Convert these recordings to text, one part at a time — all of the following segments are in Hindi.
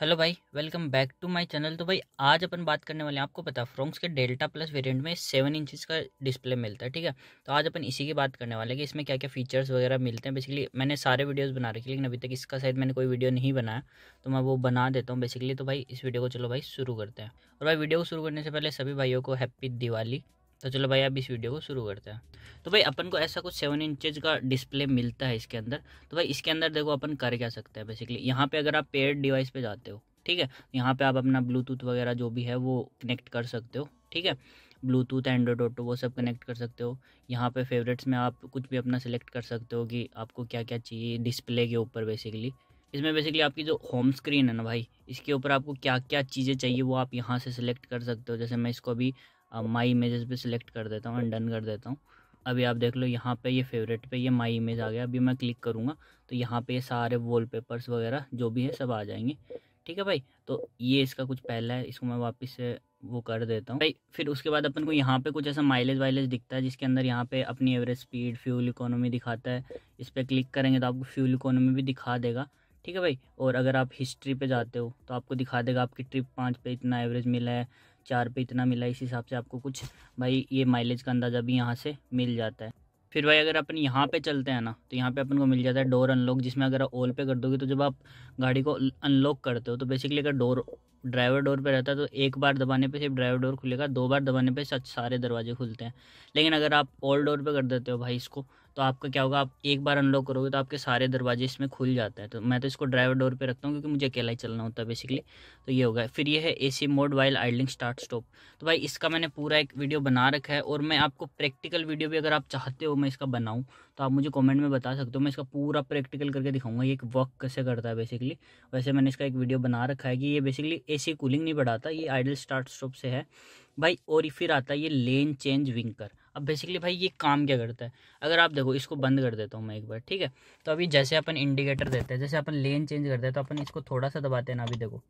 हेलो भाई welcome back to my channel तो भाई आज अपन बात करने वाले हैं आपको पता फ्रोंक्स के डेल्टा प्लस वेरिएंट में सेवन इंचेस का डिस्प्ले मिलता है ठीक है तो आज अपन इसी की बात करने वाले हैं कि इसमें क्या क्या फीचर्स वगैरह मिलते हैं बेसिकली मैंने सारे वीडियोस बना रखे लेकिन अभी तक इसका शायद मैंने कोई वीडियो नहीं बनाया तो मैं वो बना देता हूँ बेसिकली तो भाई इस वीडियो को चलो भाई शुरू करते हैं और भाई वीडियो को शुरू करने से पहले सभी भाइयों को हैप्पी दिवाली तो चलो भाई अब इस वीडियो को शुरू करते हैं तो भाई अपन को ऐसा कुछ सेवन इंचेज का डिस्प्ले मिलता है इसके अंदर तो भाई इसके अंदर देखो अपन कर क्या सकते हैं बेसिकली यहाँ पे अगर आप पेड डिवाइस पे जाते हो ठीक है यहाँ पे आप अपना ब्लूटूथ वगैरह जो भी है वो कनेक्ट कर सकते हो ठीक है ब्लूटूथ एंड्रॉइड ऑटो वो सब कनेक्ट कर सकते हो यहाँ पे फेवरेट्स में आप कुछ भी अपना सेलेक्ट कर सकते हो कि आपको क्या क्या चाहिए डिस्प्ले के ऊपर बेसिकली इसमें बेसिकली आपकी जो होम स्क्रीन है ना भाई इसके ऊपर आपको क्या क्या चीज़ें चाहिए वो आप यहाँ से सिलेक्ट कर सकते हो जैसे मैं इसको अभी अब माई इमेजेस पे सिलेक्ट कर देता हूँ एंड डन कर देता हूँ अभी आप देख लो यहाँ पे ये फेवरेट पे ये माई इमेज आ गया अभी मैं क्लिक करूँगा तो यहाँ पे ये सारे वॉलपेपर्स वगैरह जो भी है सब आ जाएंगे ठीक है भाई तो ये इसका कुछ पहला है इसको मैं वापस से वो कर देता हूँ भाई फिर उसके बाद अपन को यहाँ पे कुछ ऐसा माइलेज वाइलेज दिखता है जिसके अंदर यहाँ पे अपनी एवरेज स्पीड फ्यूल इकोनॉमी दिखाता है इस पर क्लिक करेंगे तो आपको फ्यूल इकोनॉमी भी दिखा देगा ठीक है भाई और अगर आप हिस्ट्री पे जाते हो तो आपको दिखा देगा आपकी ट्रिप पाँच पे इतना एवरेज मिला है चार पे इतना मिला इस हिसाब से आपको कुछ भाई ये माइलेज का अंदाज़ा भी यहाँ से मिल जाता है फिर भाई अगर अपन यहाँ पे चलते हैं ना तो यहाँ पे अपन को मिल जाता है डोर अनलॉक जिसमें अगर ऑल पे कर दोगे तो जब आप गाड़ी को अनलॉक करते हो तो बेसिकली अगर डोर ड्राइवर डोर पे रहता है तो एक बार दबाने पे सिर्फ ड्राइवर डोर खुलेगा दो बार दबाने पे सच सारे दरवाजे खुलते हैं लेकिन अगर आप ऑल डोर पे कर देते हो भाई इसको तो आपका क्या होगा आप एक बार अनलॉक करोगे तो आपके सारे दरवाजे इसमें खुल जाते हैं तो मैं तो इसको ड्राइवर डोर पे रखता हूँ क्योंकि मुझे अकेला ही चलना होता है बेसिकली तो ये होगा फिर ये है C mode while idling start stop तो भाई इसका मैंने पूरा एक वीडियो बना रखा है और मैं आपको प्रैक्टिकल वीडियो भी अगर आप चाहते हो मैं इसका बनाऊँ तो आप मुझे कमेंट में बता सकते हो मैं इसका पूरा प्रैक्टिकल करके दिखाऊंगा ये एक वर्क कैसे करता है बेसिकली वैसे मैंने इसका एक वीडियो बना रखा है कि ये बेसिकली एसी कूलिंग नहीं बढ़ाता ये आइडल स्टार्ट स्टॉप से है भाई और फिर आता है ये लेन चेंज विंकर अब बेसिकली भाई ये काम क्या करता है अगर आप देखो इसको बंद कर देता हूँ मैं एक बार ठीक है तो अभी जैसे अपन इंडिकेटर देते हैं जैसे अपन लेन चेंज करते हैं तो अपन इसको थोड़ा सा दबाते हैं ना अभी देखो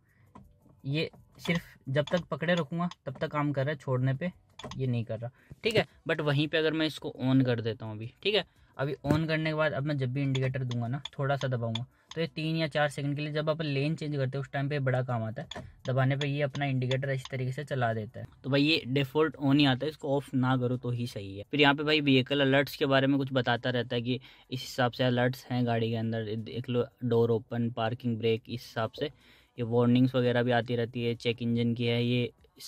ये सिर्फ जब तक पकड़े रखूँगा तब तक काम कर रहा है छोड़ने पे ये नहीं कर रहा ठीक है बट वहीं पे अगर मैं इसको ऑन कर देता हूँ अभी ठीक है अभी ऑन करने के बाद अब मैं जब भी इंडिकेटर दूंगा ना थोड़ा सा दबाऊंगा तो ये तीन या चार सेकंड के लिए जब आप लेन चेंज करते हो उस टाइम पे बड़ा काम आता है दबाने पे ये अपना इंडिकेटर इस तरीके से चला देता है तो भाई ये डिफॉल्ट ऑन ही आता है इसको ऑफ ना करो तो ही सही है फिर यहाँ पे भाई व्हीकल अलर्ट्स के बारे में कुछ बताता रहता है कि इस हिसाब से अलर्ट्स हैं गाड़ी के अंदर एक डोर ओपन पार्किंग ब्रेक इस हिसाब से ये वार्निंग्स वगैरह भी आती रहती है चेक इंजन की है ये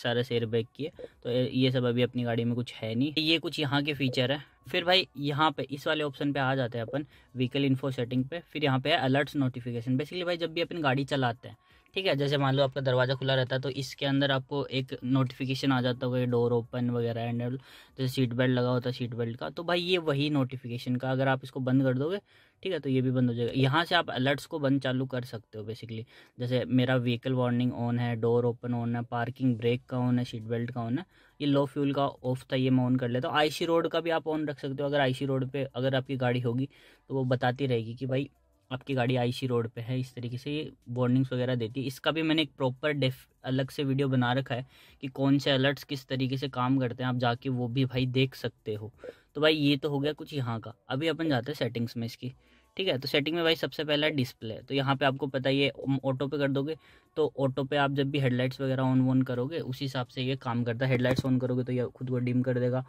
सारा सेयर बैग की है तो ये सब अभी अपनी गाड़ी में कुछ है नहीं ये कुछ यहाँ के फीचर है फिर भाई यहाँ पे इस वाले ऑप्शन पे आ जाते हैं अपन व्हीकल इन्फो सेटिंग पे फिर यहाँ पे है अलर्ट्स नोटिफिकेशन बेसिकली भाई जब भी अपन गाड़ी चलाते हैं ठीक है जैसे मान लो आपका दरवाज़ा खुला रहता है तो इसके अंदर आपको एक नोटिफिकेशन आ जाता होगा डोर ओपन वगैरह एंड जैसे सीट बेल्ट लगा होता है सीट बेल्ट का तो भाई ये वही नोटिफिकेशन का अगर आप इसको बंद कर दोगे ठीक है तो ये भी बंद हो जाएगा यहाँ से आप अलर्ट्स को बंद चालू कर सकते हो बेसिकली जैसे मेरा व्हीकल वार्निंग ऑन है डोर ओपन ऑन है पार्किंग ब्रेक का ऑन है सीट बेल्ट का ऑन है ये लो फ्यूल का ऑफ था ये मैं ऑन कर लेता हूँ आईसी रोड का भी आप ऑन रख सकते हो अगर आईसी रोड पे अगर आपकी गाड़ी होगी तो वो बताती रहेगी कि भाई आपकी गाड़ी आईसी रोड पे है इस तरीके से ये वार्निंग्स वगैरह देती है इसका भी मैंने एक प्रॉपर डेफ अलग से वीडियो बना रखा है कि कौन से अलर्ट्स किस तरीके से काम करते हैं आप जाके वो भी भाई देख सकते हो तो भाई ये तो हो गया कुछ यहाँ का अभी अपन जाते हैं सेटिंग्स में इसकी ठीक है तो सेटिंग में भाई सबसे पहला डिस्प्ले तो यहाँ पे आपको पता ये ऑटो पे कर दोगे तो ऑटो पे आप जब भी हेडलाइट्स वगैरह ऑन वन करोगे उसी हिसाब से ये काम करता है हेडलाइट्स ऑन करोगे तो ये खुद को डिम कर देगा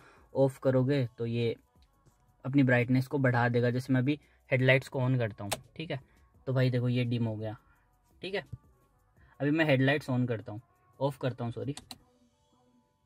ऑफ करोगे तो ये अपनी ब्राइटनेस को बढ़ा देगा जैसे मैं अभी हेडलाइट्स को ऑन करता हूँ ठीक है तो भाई देखो ये डिम हो गया ठीक है अभी मैं हेडलाइट्स ऑन करता हूँ ऑफ़ करता हूँ सॉरी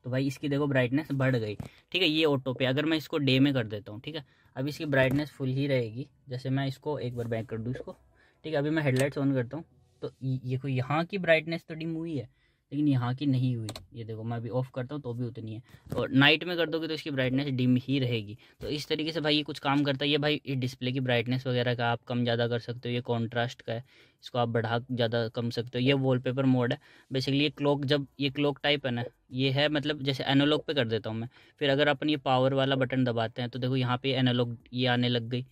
तो भाई इसकी देखो ब्राइटनेस बढ़ गई ठीक है ये ऑटो पे अगर मैं इसको डे में कर देता हूँ ठीक है अब इसकी ब्राइटनेस फुल ही रहेगी जैसे मैं इसको एक बार बैक कर दूँ इसको ठीक है अभी मैं हेडलाइट्स ऑन करता हूँ तो देखो यहाँ की ब्राइटनेस तो डिम हुई है लेकिन यहाँ की नहीं हुई ये देखो मैं अभी ऑफ़ करता हूँ तो भी उतनी है और नाइट में कर दोगे तो इसकी ब्राइटनेस डिम ही रहेगी तो इस तरीके से भाई ये कुछ काम करता है ये भाई इस डिस्प्ले की ब्राइटनेस वगैरह का आप कम ज़्यादा कर सकते हो ये कॉन्ट्रास्ट का है इसको आप बढ़ा ज़्यादा कम सकते हो ये वॉलपेपर मोड है बेसिकली ये क्लॉक जब ये क्लॉक टाइप है ना ये है मतलब जैसे एनोलॉग पे कर देता हूँ मैं फिर अगर अपन ये पावर वाला बटन दबाते हैं तो देखो यहाँ पे एनोलॉग ये आने लग गई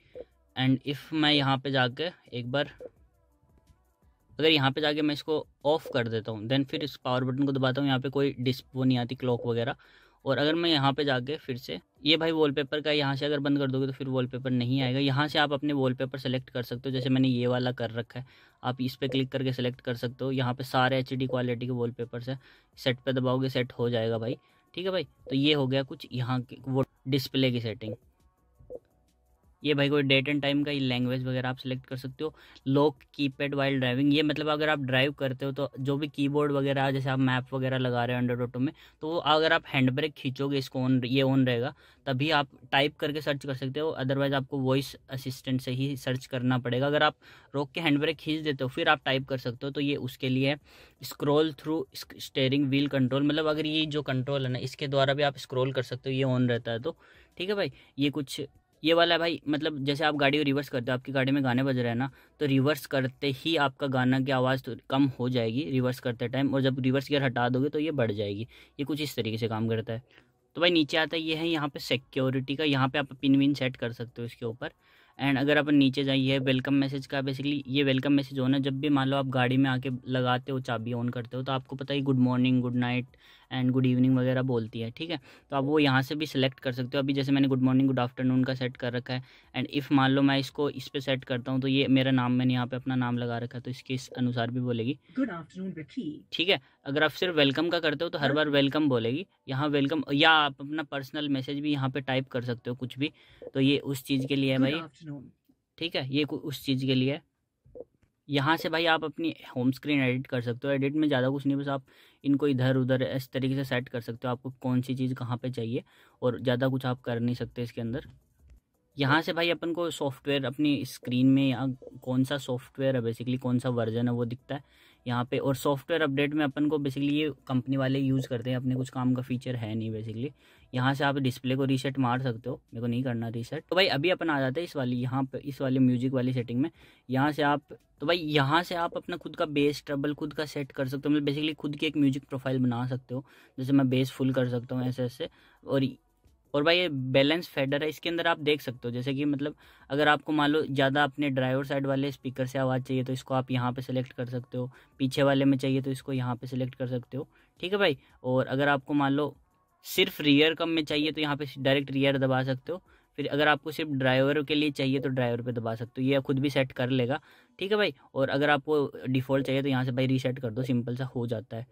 एंड इफ़ मैं यहाँ पे जाकर एक बार अगर यहाँ पे जाके मैं इसको ऑफ कर देता हूँ देन फिर इस पावर बटन को दबाता हूँ यहाँ पे कोई डिस्प वो नहीं आती क्लॉक वगैरह और अगर मैं यहाँ पे जाके फिर से ये भाई वॉलपेपर का यहाँ से अगर बंद कर दोगे तो फिर वॉलपेपर नहीं आएगा यहाँ से आप अपने वॉलपेपर सेलेक्ट कर सकते हो जैसे मैंने ये वाला कर रखा है आप इस पर क्लिक करके सेलेक्ट कर सकते हो यहाँ पे सारे एच क्वालिटी के वॉलपेपर्स है सेट पर दबाओगे सेट हो जाएगा भाई ठीक है भाई तो ये हो गया कुछ यहाँ वो डिस्प्ले की सेटिंग ये भाई कोई डेट एंड टाइम का ये लैंग्वेज वगैरह आप सिलेक्ट कर सकते हो लॉक कीपैड वाइल ड्राइविंग ये मतलब अगर आप ड्राइव करते हो तो जो भी कीबोर्ड वगैरह जैसे आप मैप वगैरह लगा रहे हो अंडर डोटो में तो अगर आप हैंड ब्रेक खींचोगे इसको ऑन ये ऑन रहेगा तभी आप टाइप करके सर्च कर सकते हो अदरवाइज आपको वॉइस असिस्टेंट से ही सर्च करना पड़ेगा अगर आप रोक के हैंड ब्रेक खींच देते हो फिर आप टाइप कर सकते हो तो ये उसके लिए scroll through steering wheel control मतलब अगर ये जो कंट्रोल है ना इसके द्वारा भी आप स्क्रोल कर सकते हो ये ऑन रहता है तो ठीक है भाई ये कुछ ये वाला भाई मतलब जैसे आप गाड़ी को रिवर्स करते हो आपकी गाड़ी में गाने बज रहे हैं ना तो रिवर्स करते ही आपका गाना की आवाज़ तो कम हो जाएगी रिवर्स करते टाइम और जब रिवर्स गियर हटा दोगे तो ये बढ़ जाएगी ये कुछ इस तरीके से काम करता है तो भाई नीचे आता है ये है यहाँ पे सिक्योरिटी का यहाँ पे आप पिन विन सेट कर सकते हो इसके ऊपर एंड अगर अपन नीचे जाइए वेलकम मैसेज का बेसिकली ये वेलकम मैसेज होना जब भी मान लो आप गाड़ी में आके लगाते हो चाबी ऑन करते हो तो आपको पता ही good morning good night and good evening वगैरह बोलती है ठीक है तो आप वो यहाँ से भी सिलेक्ट कर सकते हो अभी जैसे मैंने गुड मॉर्निंग गुड आफ्टरनून का सेट कर रखा है एंड इफ़ मान लो मैं इसको इस पर सेट करता हूँ तो ये मेरा नाम मैंने यहाँ पे अपना नाम लगा रखा है तो इसके इस अनुसार भी बोलेगी गुड आफ्टरनून ठीक है अगर आप सिर्फ वेलकम का करते हो तो हर हम्म। बार वेलकम बोलेगी यहाँ वेलकम या आप अपना पर्सनल मैसेज भी यहाँ पे टाइप कर सकते हो कुछ भी तो ये उस चीज़ के लिए है भाई ठीक है ये उस चीज़ के लिए है यहाँ से भाई आप अपनी होम स्क्रीन एडिट कर सकते हो एडिट में ज़्यादा कुछ नहीं बस आप इनको इधर उधर इस तरीके से सेट कर सकते हो आपको कौन सी चीज़ कहाँ पे चाहिए और ज़्यादा कुछ आप कर नहीं सकते इसके अंदर यहाँ से भाई अपन को सॉफ्टवेयर अपनी स्क्रीन में या कौन सा सॉफ्टवेयर है बेसिकली कौन सा वर्जन है वो दिखता है यहाँ पे और सॉफ्टवेयर अपडेट में अपन को बेसिकली ये कंपनी वाले यूज़ करते हैं अपने कुछ काम का फीचर है नहीं बेसिकली यहाँ से आप डिस्प्ले को रीसेट मार सकते हो मेरे को नहीं करना रीसेट तो भाई अभी अपन आ जाते हैं इस वाली यहाँ पे इस वाली म्यूजिक वाली सेटिंग में यहाँ से आप तो भाई यहाँ से आप अपना खुद का बेस ट्रबल खुद का सेट कर सकते हो मतलब बेसिकली खुद की एक म्यूजिक प्रोफाइल बना सकते हो जैसे मैं बेस फुल कर सकता हूँ ऐसे ऐसे और और भाई ये बैलेंस फेडर है इसके अंदर आप देख सकते हो जैसे कि मतलब अगर आपको मान लो ज़्यादा अपने ड्राइवर साइड वाले स्पीकर से आवाज़ चाहिए तो इसको आप यहाँ पे सेलेक्ट कर सकते हो पीछे वाले में चाहिए तो इसको यहाँ पे सेलेक्ट कर सकते हो ठीक है भाई और अगर आपको मान लो सिर्फ रियर कम में चाहिए तो यहाँ पर डायरेक्ट रियर दबा सकते हो फिर अगर आपको सिर्फ ड्राइवर के लिए चाहिए तो ड्राइवर पर दबा सकते हो ये खुद भी सेट कर लेगा ठीक है भाई और अगर आपको डिफ़ॉल्ट चाहिए तो यहाँ से भाई रीसेट कर दो सिंपल सा हो जाता है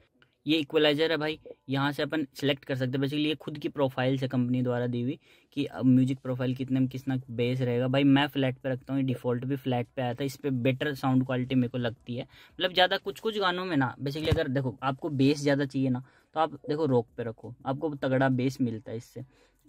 ये इक्वलाइजर है भाई यहाँ से अपन सेलेक्ट कर सकते हैं बेसिकली ये खुद की प्रोफाइल से कंपनी द्वारा दी हुई कि अब म्यूजिक प्रोफाइल कितने में कितना बेस रहेगा भाई मैं फ्लैट पे रखता हूँ डिफ़ॉल्ट भी फ्लैट पे आया था इस पर बेटर साउंड क्वालिटी मेरे को लगती है मतलब ज़्यादा कुछ कुछ गानों में ना बेसिकली अगर देखो आपको बेस ज़्यादा चाहिए ना तो आप देखो रोक पे रखो आपको तगड़ा बेस मिलता है इससे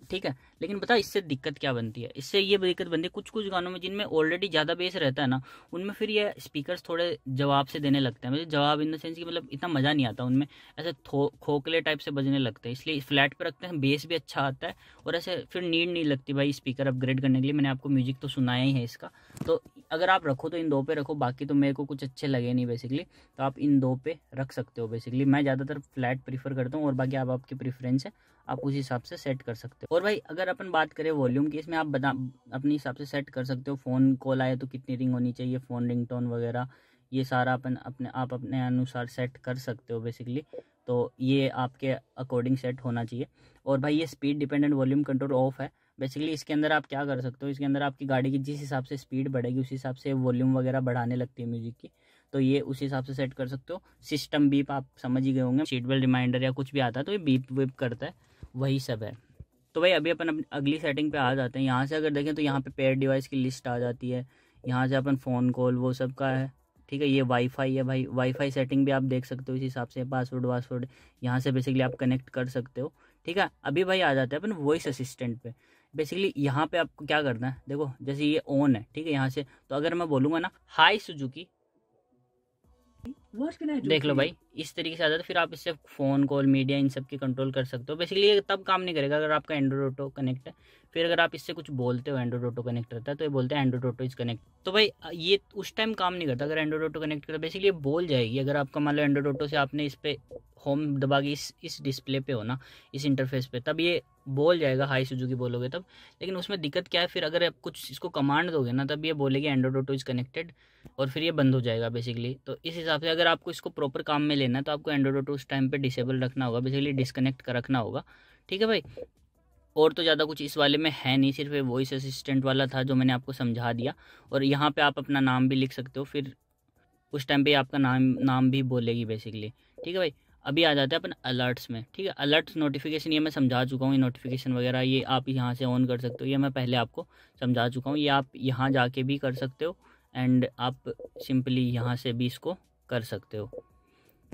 ठीक है लेकिन बता इससे दिक्कत क्या बनती है इससे ये दिक्कत बनती है कुछ कुछ गानों में जिनमें ऑलरेडी ज़्यादा बेस रहता है ना उनमें फिर ये स्पीकर्स थोड़े जवाब से देने लगते हैं मतलब जवाब इन द सेंस कि मतलब इतना मज़ा नहीं आता उनमें ऐसे खोखले टाइप से बजने लगते हैं इसलिए फ्लैट पर रखते हैं बेस भी अच्छा आता है और ऐसे फिर नीड नहीं लगती भाई स्पीकर अपग्रेड करने के लिए मैंने आपको म्यूजिक तो सुनाया ही है इसका तो अगर आप रखो तो इन दो पे रखो बाकी तो मेरे को कुछ अच्छे लगे नहीं बेसिकली तो आप इन दो पे रख सकते हो बेसिकली मैं ज़्यादातर फ्लैट प्रीफर करता हूँ और बाकी आप आपकी प्रेफरेंस है आप उस हिसाब से सेट कर सकते हो और भाई अगर अपन बात करें वॉल्यूम की इसमें आप बता अपने हिसाब से सेट कर सकते हो फ़ोन कॉल आए तो कितनी रिंग होनी चाहिए फ़ोन टोन वगैरह ये सारा अपन अपने आप अपने अनुसार सेट कर सकते हो बेसिकली तो ये आपके अकॉर्डिंग सेट होना चाहिए और भाई ये speed dependent volume control off है बेसिकली इसके अंदर आप क्या कर सकते हो इसके अंदर आपकी गाड़ी की जिस हिसाब से स्पीड बढ़ेगी उस हिसाब से वॉल्यूम वगैरह बढ़ाने लगती है म्यूजिक की तो ये उस हिसाब से सेट कर सकते हो सिस्टम बीप आप समझ ही गए होंगे सीट बेल्ट रिमाइंडर या कुछ भी आता है तो ये बीप वीप करता है वही सब है तो भाई अभी अपन अगली सेटिंग पे आ जाते हैं यहाँ से अगर देखें तो यहाँ पे पेयर डिवाइस की लिस्ट आ जाती है यहाँ से अपन फ़ोन कॉल वो सब का है ठीक है ये वाईफाई है भाई वाईफाई सेटिंग भी आप देख सकते हो इस हिसाब से पासवर्ड वासवर्ड यहाँ से बेसिकली आप कनेक्ट कर सकते हो ठीक है अभी भाई आ जाते हैं अपन वॉइस असिस्टेंट पे बेसिकली यहाँ पे आपको क्या करना है देखो जैसे ये ऑन है ठीक है यहाँ से तो अगर मैं बोलूँगा ना हाई सुजुकी देख लो भाई इस तरीके से आ जाता है फिर आप इससे फ़ोन कॉल मीडिया इन सब की कंट्रोल कर सकते हो बेसिकली ये तब काम नहीं करेगा अगर आपका एंड्रॉइड ऑटो कनेक्ट है फिर अगर आप इससे कुछ बोलते हो ऑटो कनेक्ट रहता है तो ये बोलते हैं ऑटो इज कनेक्ट तो भाई ये उस टाइम काम नहीं करता अगर ऑटो कनेक्ट करता बेसिकली ये बोल जाएगी अगर आपका मान लो एंडोडोटो से आपने इस पर होम दबा के इस इस डिस्प्ले पे हो ना इस इंटरफेस पे तब ये बोल जाएगा हाई सुजू की बोलोगे तब लेकिन उसमें दिक्कत क्या है फिर अगर आप कुछ इसको कमांड दोगे ना तब ये बोलेगी ऑटो इज़ कनेक्टेड और फिर ये बंद हो जाएगा बेसिकली तो इस हिसाब से अगर आपको इसको प्रॉपर काम में लेना है तो आपको ऑटो उस टाइम पर डिसेबल रखना होगा बेसिकली डिसकनेक्ट कर रखना होगा ठीक है भाई और तो ज़्यादा कुछ इस वाले में है नहीं सिर्फ वॉइस असिस्टेंट वाला था जो मैंने आपको समझा दिया और यहाँ पे आप अपना नाम भी लिख सकते हो फिर उस टाइम पे आपका नाम नाम भी बोलेगी बेसिकली ठीक है भाई अभी आ जाते हैं अपन अलर्ट्स में ठीक है अलर्ट्स नोटिफिकेशन ये मैं समझा चुका हूँ ये नोटिफिकेशन वगैरह ये आप यहाँ से ऑन कर सकते हो ये मैं पहले आपको समझा चुका हूँ ये आप यहाँ जाके भी कर सकते हो एंड आप सिंपली यहाँ से भी इसको कर सकते हो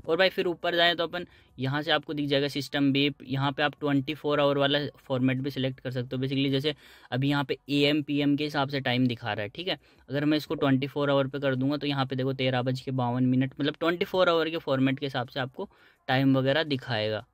और भाई फिर ऊपर जाएँ तो अपन यहाँ से आपको दिख जाएगा सिस्टम बेप यहाँ पे आप ट्वेंटी फोर आवर वाला फॉर्मेट भी सिलेक्ट कर सकते हो बेसिकली जैसे अभी यहाँ पे ए एम पी एम के हिसाब से टाइम दिखा रहा है ठीक है अगर मैं इसको ट्वेंटी फोर आवर पर कर दूंगा तो यहाँ पे देखो तेरह बज के बावन मिनट मतलब ट्वेंटी फोर आवर के फॉर्मेट के हिसाब से आपको टाइम वगैरह दिखाएगा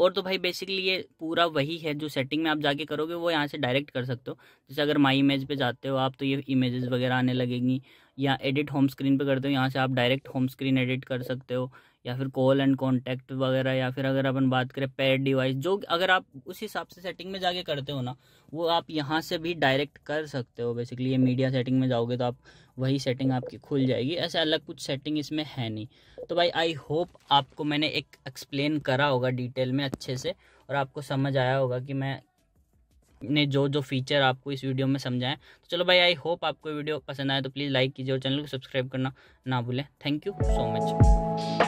और तो भाई बेसिकली ये पूरा वही है जो सेटिंग में आप जाके करोगे वो यहाँ से डायरेक्ट कर सकते हो जैसे अगर माई इमेज पे जाते हो आप तो ये इमेजेस वगैरह आने लगेंगी या एडिट होम स्क्रीन पे करते हो यहाँ से आप डायरेक्ट होम स्क्रीन एडिट कर सकते हो या फिर कॉल एंड कॉन्टैक्ट वगैरह या फिर अगर अपन बात करें पेड डिवाइस जो अगर आप उस हिसाब से सेटिंग में जाके करते हो ना वो आप यहाँ से भी डायरेक्ट कर सकते हो बेसिकली ये मीडिया सेटिंग में जाओगे तो आप वही सेटिंग आपकी खुल जाएगी ऐसे अलग कुछ सेटिंग इसमें है नहीं तो भाई आई होप आपको मैंने एक एक्सप्लेन करा होगा डिटेल में अच्छे से और आपको समझ आया होगा कि मैं ने जो जो फीचर आपको इस वीडियो में समझाएं तो चलो भाई आई होप आपको वीडियो पसंद आए तो प्लीज़ लाइक कीजिए और चैनल को सब्सक्राइब करना ना भूलें थैंक यू सो मच